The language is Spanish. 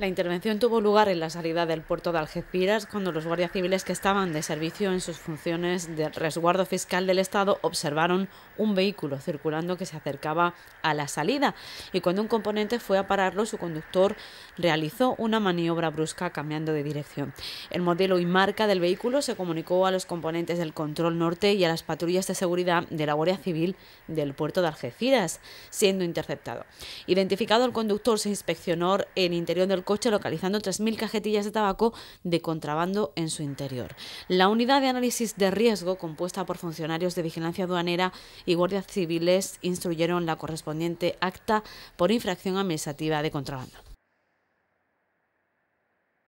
La intervención tuvo lugar en la salida del puerto de Algeciras cuando los guardias civiles que estaban de servicio en sus funciones de resguardo fiscal del Estado observaron un vehículo circulando que se acercaba a la salida y cuando un componente fue a pararlo su conductor realizó una maniobra brusca cambiando de dirección. El modelo y marca del vehículo se comunicó a los componentes del control norte y a las patrullas de seguridad de la Guardia Civil del puerto de Algeciras, siendo interceptado. Identificado el conductor se inspeccionó el interior del coche localizando 3.000 cajetillas de tabaco de contrabando en su interior. La unidad de análisis de riesgo, compuesta por funcionarios de vigilancia aduanera y guardias civiles, instruyeron la correspondiente acta por infracción administrativa de contrabando.